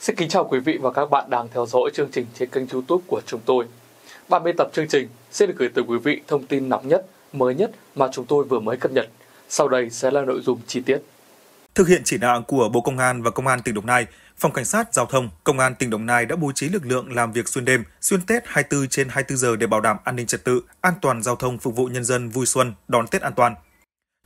Xin kính chào quý vị và các bạn đang theo dõi chương trình trên kênh youtube của chúng tôi. Bản biên tập chương trình sẽ được gửi tới quý vị thông tin nóng nhất, mới nhất mà chúng tôi vừa mới cập nhật. Sau đây sẽ là nội dung chi tiết. Thực hiện chỉ đạo của Bộ Công an và Công an tỉnh Đồng Nai, Phòng Cảnh sát Giao thông, Công an tỉnh Đồng Nai đã bố trí lực lượng làm việc xuyên đêm, xuyên Tết 24 trên 24 giờ để bảo đảm an ninh trật tự, an toàn giao thông phục vụ nhân dân vui xuân, đón Tết an toàn.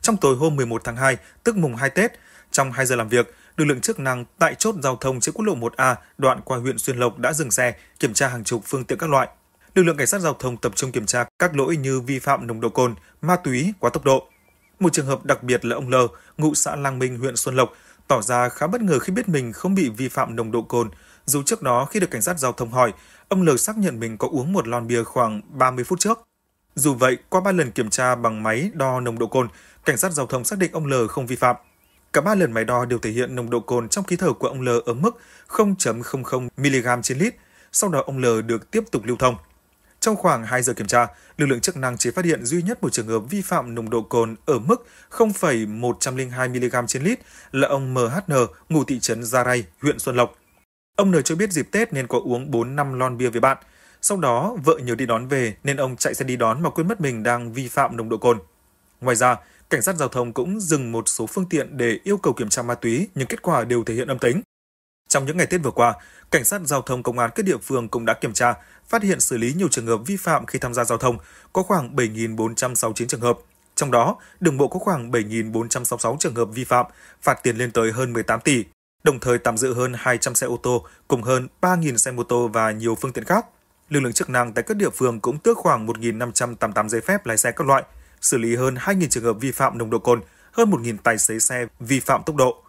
Trong tối hôm 11 tháng 2, tức mùng 2 Tết, trong 2 giờ làm việc, lực lượng chức năng tại chốt giao thông trên quốc lộ 1A đoạn qua huyện Xuyên Lộc đã dừng xe, kiểm tra hàng chục phương tiện các loại. Lực lượng cảnh sát giao thông tập trung kiểm tra các lỗi như vi phạm nồng độ cồn, ma túy, quá tốc độ. Một trường hợp đặc biệt là ông L, ngụ xã Lang Minh, huyện Xuân Lộc, tỏ ra khá bất ngờ khi biết mình không bị vi phạm nồng độ cồn. Dù trước đó khi được cảnh sát giao thông hỏi, ông L xác nhận mình có uống một lon bia khoảng 30 phút trước. Dù vậy, qua 3 lần kiểm tra bằng máy đo nồng độ cồn, cảnh sát giao thông xác định ông L không vi phạm. Cả ba lần máy đo đều thể hiện nồng độ cồn trong khí thở của ông L ở mức 0.00 mg trên lít, sau đó ông L được tiếp tục lưu thông. Trong khoảng 2 giờ kiểm tra, lực lượng chức năng chỉ phát hiện duy nhất một trường hợp vi phạm nồng độ cồn ở mức 0,102 mg trên lít là ông MHN, ngụ thị trấn Gia Rai, huyện Xuân Lộc. Ông N cho biết dịp Tết nên có uống 4 năm lon bia với bạn. Sau đó, vợ nhớ đi đón về nên ông chạy xe đi đón mà quên mất mình đang vi phạm nồng độ cồn. Ngoài ra, Cảnh sát giao thông cũng dừng một số phương tiện để yêu cầu kiểm tra ma túy nhưng kết quả đều thể hiện âm tính. Trong những ngày Tết vừa qua, cảnh sát giao thông công an các địa phương cũng đã kiểm tra, phát hiện xử lý nhiều trường hợp vi phạm khi tham gia giao thông, có khoảng 7.469 trường hợp. Trong đó, đường bộ có khoảng 7.466 trường hợp vi phạm, phạt tiền lên tới hơn 18 tỷ, đồng thời tạm giữ hơn 200 xe ô tô cùng hơn 3.000 xe mô tô và nhiều phương tiện khác. Lực lượng chức năng tại các địa phương cũng tước khoảng 1.588 giấy phép lái xe các loại, xử lý hơn 2.000 trường hợp vi phạm nồng độ cồn, hơn 1.000 tài xế xe vi phạm tốc độ.